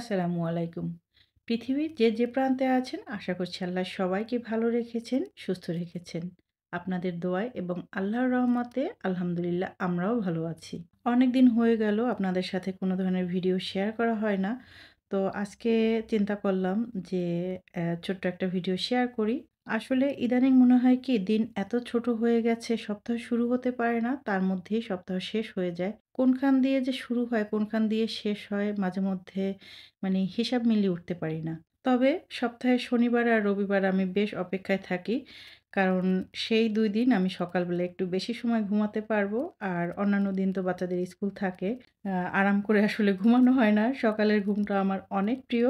আসসালামু আলাইকুম পৃথিবীর যে যে প্রান্তে আছেন আশা করছি আল্লাহ সবাইকে ভালো রেখেছেন সুস্থ রেখেছেন আপনাদের দোয়ায় এবং আল্লাহর রহমতে আলহামদুলিল্লাহ আমরাও ভালো আছি অনেক দিন হয়ে গেল আপনাদের সাথে কোনো ধরনের ভিডিও শেয়ার করা হয় না তো আজকে চিন্তা করলাম যে ছোট্ট একটা ভিডিও শেয়ার করি আসলে ইদানিং মনে হয় কি দিন এত ছোট হয়ে গেছে সপ্তাহ শুরু হতে পারে না তার মধ্যেই সপ্তাহ শেষ হয়ে যায় কোনখান দিয়ে যে শুরু হয় কোনখান দিয়ে শেষ হয় মাঝে মধ্যে মানে হিসাব মিলিয়ে উঠতে পারি না তবে সপ্তাহে শনিবার আর রবিবার আমি বেশ অপেক্ষায় থাকি কারণ সেই দুই দিন আমি সকালবেলা একটু বেশি সময় ঘুমাতে পারবো আর অন্যান্য দিন তো বাচ্চাদের স্কুল থাকে আরাম করে আসলে ঘুমানো হয় না সকালের ঘুমটা আমার অনেক প্রিয়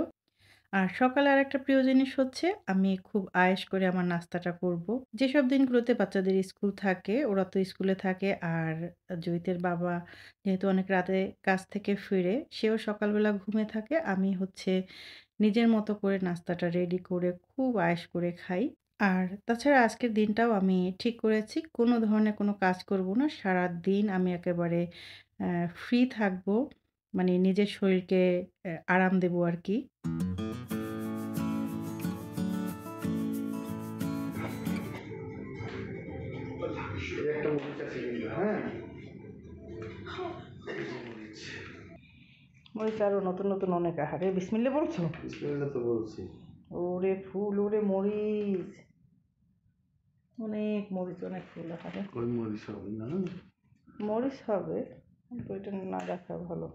আর সকালে আর একটা প্রিয় জিনিস হচ্ছে আমি খুব আয়েস করে আমার নাস্তাটা করব। যেসব দিনগুলোতে বাচ্চাদের স্কুল থাকে ওরা তো স্কুলে থাকে আর জয়িতের বাবা যেহেতু অনেক রাতে কাজ থেকে ফিরে সেও সকালবেলা ঘুমে থাকে আমি হচ্ছে নিজের মতো করে নাস্তাটা রেডি করে খুব আয়েস করে খাই আর তাছাড়া আজকের দিনটাও আমি ঠিক করেছি কোনো ধরনের কোনো কাজ করব না সারা দিন আমি একেবারে ফ্রি থাকব মানে নিজের শরীরকে আরাম দেবো আর কি একটা মরিচ আছে কিন্তু হ্যাঁ মরিচ হ্যাঁ। আরও নতুন নতুন অনেক আহারে বিসমিল্লা বলছো বিসমিল্লা তো বলছি ওরে ফুল ওরে মরিচ অনেক মরিচ অনেক ফুল আহারে ওই মরিচ হবে না মরিচ হবে কিন্তু না রাখা ভালো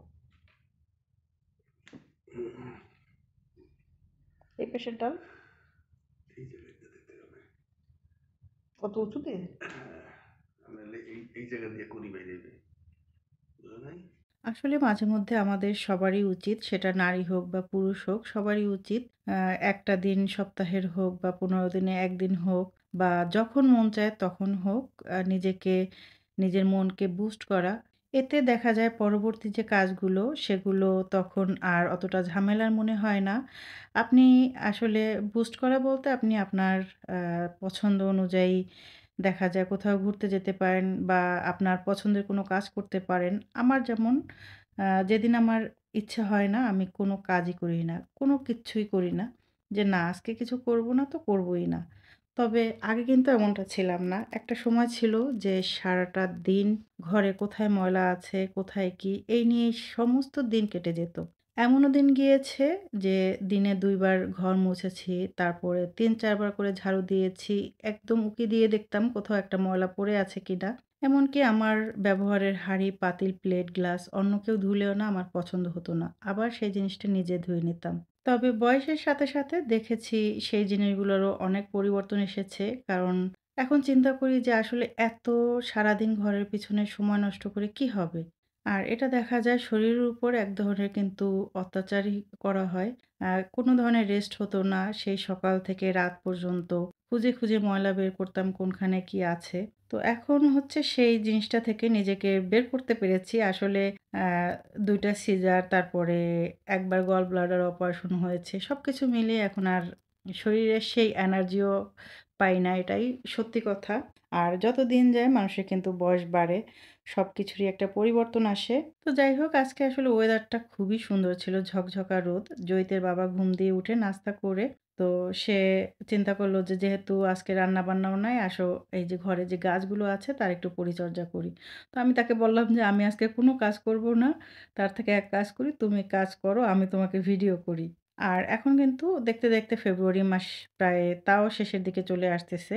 এই পেশের ডাল কত উঁচুতে এই এই জায়গা দিয়ে করি আসলে মাঝে মধ্যে আমাদের সবারই উচিত সেটা নারী হোক বা পুরুষ হোক সবারই উচিত একটা দিন সপ্তাহের হোক বা পনেরো দিনে একদিন হোক বা যখন মন চায় তখন হোক নিজেকে নিজের মনকে বুস্ট করা এতে দেখা যায় পরবর্তী যে কাজগুলো সেগুলো তখন আর অতটা ঝামেলার মনে হয় না আপনি আসলে বুস্ট করা বলতে আপনি আপনার পছন্দ অনুযায়ী দেখা যায় কোথাও ঘুরতে যেতে পারেন বা আপনার পছন্দের কোনো কাজ করতে পারেন আমার যেমন যেদিন আমার ইচ্ছে হয় না আমি কোনো কাজই করি না কোনো কিছুই করি না যে না আজকে কিছু করব না তো করবই না তবে আগে কিন্তু এমনটা ছিলাম না একটা সময় ছিল যে সারাটা দিন ঘরে কোথায় ময়লা আছে কোথায় কি এই নিয়ে সমস্ত দিন কেটে যেত এমনও দিন গিয়েছে যে দিনে দুইবার ঘর মুছেছি তারপরে তিন চারবার করে ঝাড়ু দিয়েছি একদম উকি দিয়ে দেখতাম কোথাও একটা ময়লা পড়ে আছে কিনা এমনকি আমার ব্যবহারের হাঁড়ি পাতিল প্লেট গ্লাস অন্য কেউ ধুলেও না আমার পছন্দ হতো না আবার সেই জিনিসটা নিজে ধুয়ে নিতাম তবে বয়সের সাথে সাথে দেখেছি সেই জিনিসগুলোরও অনেক পরিবর্তন এসেছে কারণ এখন চিন্তা করি যে আসলে এত সারাদিন ঘরের পিছনে সময় নষ্ট করে কি হবে আর এটা দেখা যায় শরীরের উপর এক ধরনের কিন্তু অত্যাচারই করা হয় কোনো ধরনের রেস্ট হতো না সেই সকাল থেকে রাত পর্যন্ত খুঁজে খুঁজে ময়লা বের করতাম কোনখানে কি আছে তো এখন হচ্ছে সেই জিনিসটা থেকে নিজেকে বের করতে পেরেছি আসলে দুইটা সিজার তারপরে একবার গল ব্লাডার অপারেশন হয়েছে সব কিছু মিলিয়ে এখন আর শরীরের সেই এনার্জিও পাই না এটাই সত্যি কথা আর যত দিন যায় মানুষের কিন্তু বয়স বাড়ে সব কিছুরই একটা পরিবর্তন আসে তো যাই হোক আজকে আসলে ওয়েদারটা খুবই সুন্দর ছিল ঝকঝকা রোদ জয়িতের বাবা ঘুম দিয়ে উঠে নাস্তা করে তো সে চিন্তা করলো যে যেহেতু আজকে রান্না বান্নাও নাই আসো এই যে ঘরে যে গাছগুলো আছে তার একটু পরিচর্যা করি তো আমি তাকে বললাম যে আমি আজকে কোনো কাজ করব না তার থেকে এক কাজ করি তুমি কাজ করো আমি তোমাকে ভিডিও করি আর এখন কিন্তু দেখতে দেখতে ফেব্রুয়ারি মাস প্রায় তাও শেষের দিকে চলে আসতেছে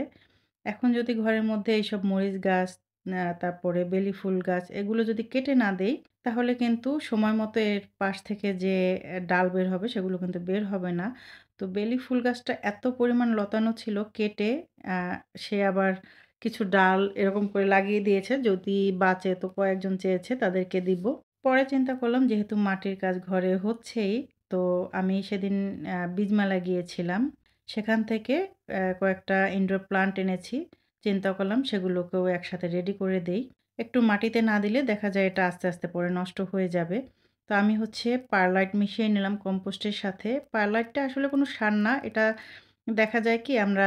এখন যদি ঘরের মধ্যে এইসব মরিচ গাছ তারপরে বেলি ফুল গাছ এগুলো যদি কেটে না দেই তাহলে কিন্তু সময় মতো এর পাশ থেকে যে ডাল বের হবে সেগুলো কিন্তু বের হবে না তো বেলি ফুল গাছটা এত পরিমাণ লতানো ছিল কেটে সে আবার কিছু ডাল এরকম করে লাগিয়ে দিয়েছে যদি বাঁচে তো কয়েকজন চেয়েছে তাদেরকে দিব পরে চিন্তা করলাম যেহেতু মাটির কাজ ঘরে হচ্ছেই তো আমি সেদিন বীজমালা গিয়েছিলাম সেখান থেকে কয়েকটা ইনডোর প্লান্ট এনেছি চিন্তা করলাম সেগুলোকেও একসাথে রেডি করে দেই একটু মাটিতে না দিলে দেখা যায় এটা আস্তে আস্তে পরে নষ্ট হয়ে যাবে তো আমি হচ্ছে পারলাইট মিশিয়ে নিলাম কম্পোস্টের সাথে পারলাইটটা আসলে কোনো সার না এটা দেখা যায় কি আমরা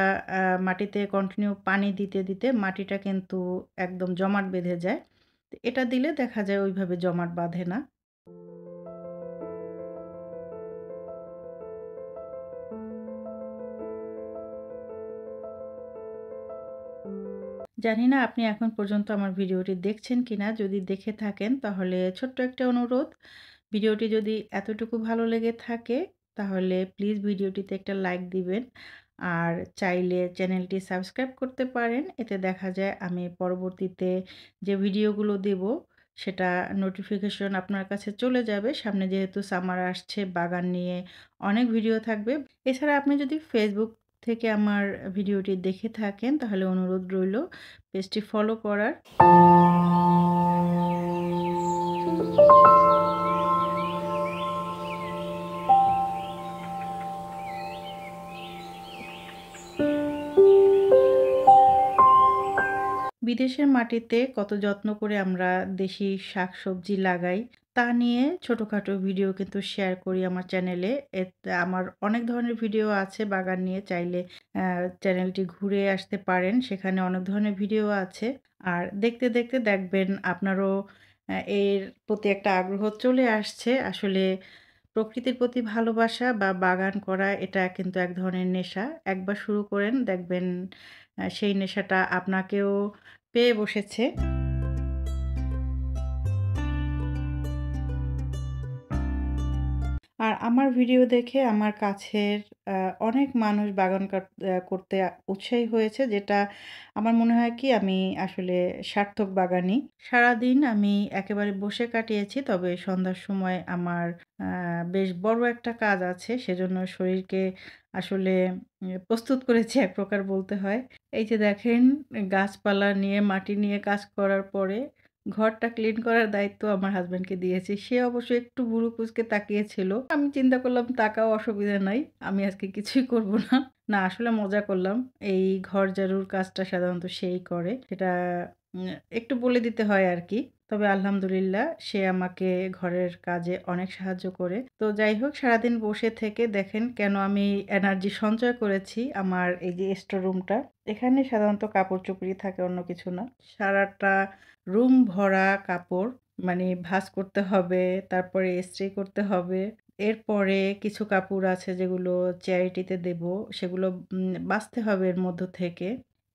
মাটিতে কন্টিনিউ পানি দিতে দিতে মাটিটা কিন্তু একদম জমাট বেঁধে যায় এটা দিলে দেখা যায় ওইভাবে জমাট বাঁধে না জানি না আপনি এখন পর্যন্ত আমার ভিডিওটি দেখছেন কি না যদি দেখে থাকেন তাহলে ছোট্ট একটা অনুরোধ ভিডিওটি যদি এতটুকু ভালো লেগে থাকে তাহলে প্লিজ ভিডিওটিতে একটা লাইক দিবেন আর চাইলে চ্যানেলটি সাবস্ক্রাইব করতে পারেন এতে দেখা যায় আমি পরবর্তীতে যে ভিডিওগুলো দেব সেটা নোটিফিকেশন আপনার কাছে চলে যাবে সামনে যেহেতু সামার আসছে বাগান নিয়ে অনেক ভিডিও থাকবে এছাড়া আপনি যদি ফেসবুক থেকে আমার ভিডিওটি দেখে থাকেন তাহলে অনুরোধ রইল পেজটি ফলো করার বিদেশের মাটিতে কত যত্ন করে আমরা দেশি শাকসবজি লাগাই তা নিয়ে ছোটোখাটো ভিডিও কিন্তু শেয়ার করি আমার চ্যানেলে আমার অনেক ধরনের ভিডিও আছে বাগান নিয়ে চাইলে চ্যানেলটি ঘুরে আসতে পারেন সেখানে অনেক ধরনের ভিডিও আছে আর দেখতে দেখতে দেখবেন আপনারও এর প্রতি একটা আগ্রহ চলে আসছে আসলে প্রকৃতির প্রতি ভালোবাসা বা বাগান করা এটা কিন্তু এক ধরনের নেশা একবার শুরু করেন দেখবেন সেই নেশাটা আপনাকেও পেয়ে বসেছে আর আমার ভিডিও দেখে আমার কাছের অনেক মানুষ বাগান করতে উৎসাহী হয়েছে যেটা আমার মনে হয় কি আমি আসলে সার্থক বাগানি সারাদিন আমি একেবারে বসে কাটিয়েছি তবে সন্ধ্যার সময় আমার বেশ বড় একটা কাজ আছে সেজন্য শরীরকে আসলে প্রস্তুত করেছি এক প্রকার বলতে হয় এই যে দেখেন গাছপালা নিয়ে মাটি নিয়ে কাজ করার পরে ঘরটা ক্লিন করার দায়িত্ব আমার হাজব্যান্ডকে দিয়েছে সে অবশ্য একটু বুড়ো কুচকে তাকিয়েছিল আমি চিন্তা করলাম তাকাও অসুবিধা নাই আমি আজকে কিছুই করব না না আসলে মজা করলাম এই ঘর জারুর কাজটা সাধারণত সেই করে সেটা একটু বলে দিতে হয় আর কি তবে আলহামদুলিল্লাহ সে আমাকে ঘরের কাজে অনেক সাহায্য করে তো যাই হোক সারাদিন বসে থেকে দেখেন কেন আমি এনার্জি সঞ্চয় করেছি আমার এই যে স্টোর রুমটা এখানে সাধারণত কাপড় চুপড়ি থাকে অন্য কিছু না সারাটা রুম ভরা কাপড় মানে ভাস করতে হবে তারপরে ইস্ত্রি করতে হবে এরপরে কিছু কাপড় আছে যেগুলো চ্যারিটিতে দেব সেগুলো বাঁচতে হবে এর মধ্য থেকে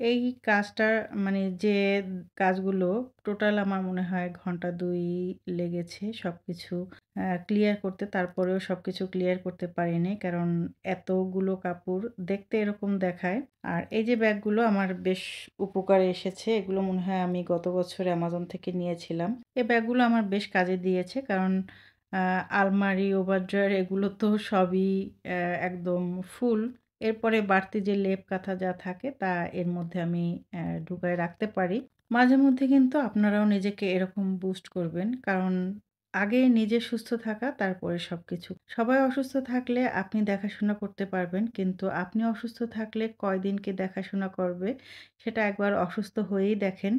এই কাজটা মানে যে কাজগুলো টোটাল আমার মনে হয় ঘন্টা দুই লেগেছে সব কিছু ক্লিয়ার করতে তারপরেও সব কিছু ক্লিয়ার করতে পারিনি কারণ এতগুলো কাপড় দেখতে এরকম দেখায় আর এই যে ব্যাগগুলো আমার বেশ উপকারে এসেছে এগুলো মনে হয় আমি গত বছর অ্যামাজন থেকে নিয়েছিলাম এই ব্যাগগুলো আমার বেশ কাজে দিয়েছে কারণ আলমারি ড্রয়ার এগুলো তো সবই একদম ফুল এরপরে বাড়তি যে লেপ কাঁথা যা থাকে তা এর মধ্যে আমি ঢুকায় রাখতে পারি মাঝে মধ্যে কিন্তু আপনারাও নিজেকে এরকম বুস্ট করবেন কারণ আগে নিজে সুস্থ থাকা তারপরে সব কিছু সবাই অসুস্থ থাকলে আপনি দেখাশোনা করতে পারবেন কিন্তু আপনি অসুস্থ থাকলে কয়দিনকে দেখাশোনা করবে সেটা একবার অসুস্থ হয়েই দেখেন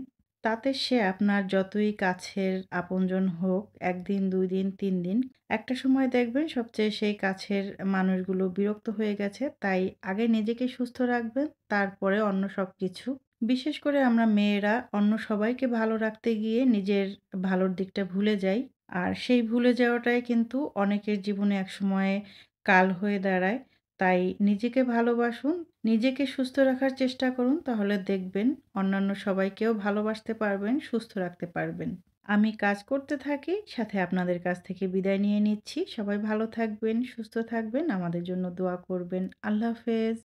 তাতে সে আপনার যতই কাছের আপনজন হোক একদিন দুই দিন তিন দিন একটা সময় দেখবেন সবচেয়ে সেই কাছের মানুষগুলো বিরক্ত হয়ে গেছে তাই আগে নিজেকে সুস্থ রাখবেন তারপরে অন্য সব কিছু বিশেষ করে আমরা মেয়েরা অন্য সবাইকে ভালো রাখতে গিয়ে নিজের ভালোর দিকটা ভুলে যাই আর সেই ভুলে যাওয়াটাই কিন্তু অনেকের জীবনে এক কাল হয়ে দাঁড়ায় তাই নিজেকে ভালোবাসুন নিজেকে সুস্থ রাখার চেষ্টা করুন তাহলে দেখবেন অন্যান্য সবাইকেও ভালোবাসতে পারবেন সুস্থ রাখতে পারবেন আমি কাজ করতে থাকি সাথে আপনাদের কাছ থেকে বিদায় নিয়ে নিচ্ছি সবাই ভালো থাকবেন সুস্থ থাকবেন আমাদের জন্য দোয়া করবেন আল্লাহ হাফেজ